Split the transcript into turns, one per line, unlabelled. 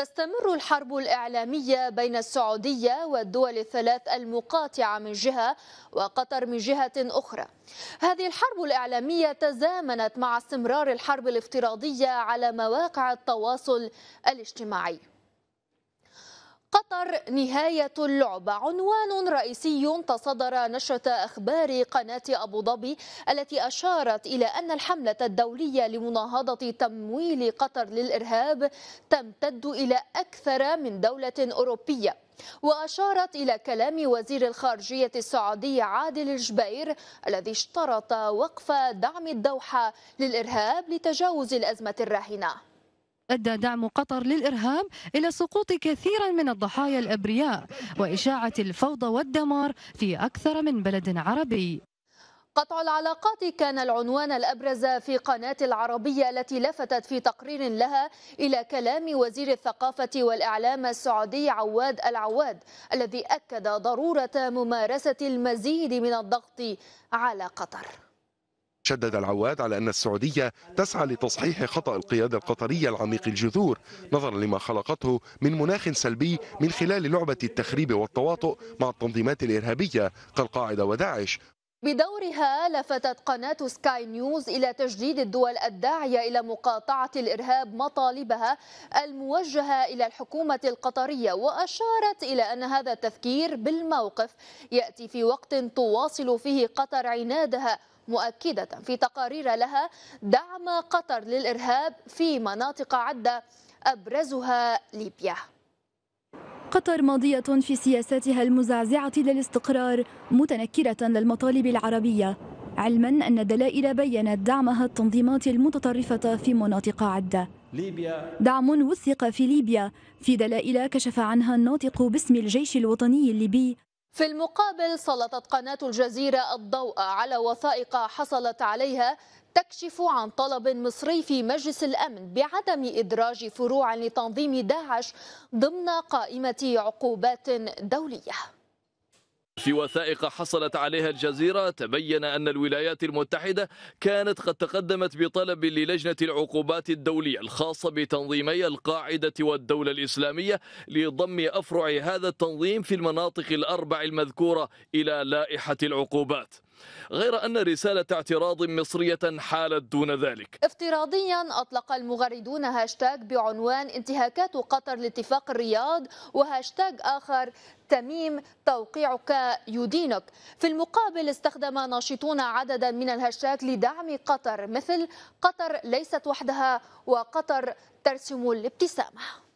تستمر الحرب الإعلامية بين السعودية والدول الثلاث المقاطعة من جهة وقطر من جهة أخرى هذه الحرب الإعلامية تزامنت مع استمرار الحرب الافتراضية على مواقع التواصل الاجتماعي الاخبار نهاية اللعبة عنوان رئيسي تصدر نشرة أخبار قناة أبو ظبي التي أشارت إلى أن الحملة الدولية لمناهضة تمويل قطر للإرهاب تمتد إلى أكثر من دولة أوروبية وأشارت إلى كلام وزير الخارجية السعودي عادل الجبير الذي اشترط وقف دعم الدوحة للإرهاب لتجاوز الأزمة الراهنة أدى دعم قطر للإرهاب إلى سقوط كثيرا من الضحايا الأبرياء وإشاعة الفوضى والدمار في أكثر من بلد عربي قطع العلاقات كان العنوان الأبرز في قناة العربية التي لفتت في تقرير لها إلى كلام وزير الثقافة والإعلام السعودي عواد العواد الذي أكد ضرورة ممارسة المزيد من الضغط على قطر
شدد العواد على أن السعودية تسعى لتصحيح خطأ القيادة القطرية العميق الجذور نظرا لما خلقته من مناخ سلبي من خلال لعبة التخريب والتواطؤ مع التنظيمات الإرهابية كالقاعدة وداعش
بدورها لفتت قناة سكاي نيوز إلى تجديد الدول الداعية إلى مقاطعة الإرهاب مطالبها الموجهة إلى الحكومة القطرية وأشارت إلى أن هذا التذكير بالموقف يأتي في وقت تواصل فيه قطر عنادها مؤكدة في تقارير لها دعم قطر للإرهاب في مناطق عدة أبرزها ليبيا قطر ماضية في سياساتها المزعزعة للاستقرار متنكرة للمطالب العربية علما أن الدلائل بيّنت دعمها التنظيمات المتطرفة في مناطق عدة دعم وثق في ليبيا في دلائل كشف عنها الناطق باسم الجيش الوطني الليبي في المقابل سلطت قناة الجزيرة الضوء على وثائق حصلت عليها تكشف عن طلب مصري في مجلس الامن بعدم ادراج فروع لتنظيم داعش ضمن قائمه عقوبات دوليه
في وثائق حصلت عليها الجزيرة تبين أن الولايات المتحدة كانت قد تقدمت بطلب للجنة العقوبات الدولية الخاصة بتنظيمي القاعدة والدولة الإسلامية لضم أفرع هذا التنظيم في المناطق الأربع المذكورة إلى لائحة العقوبات غير أن رسالة اعتراض مصرية حالت دون ذلك
افتراضيا أطلق المغردون هاشتاج بعنوان انتهاكات قطر لاتفاق الرياض وهاشتاج آخر تميم توقيعك يدينك في المقابل استخدم ناشطون عددا من الهاشتاج لدعم قطر مثل قطر ليست وحدها وقطر ترسم الابتسامه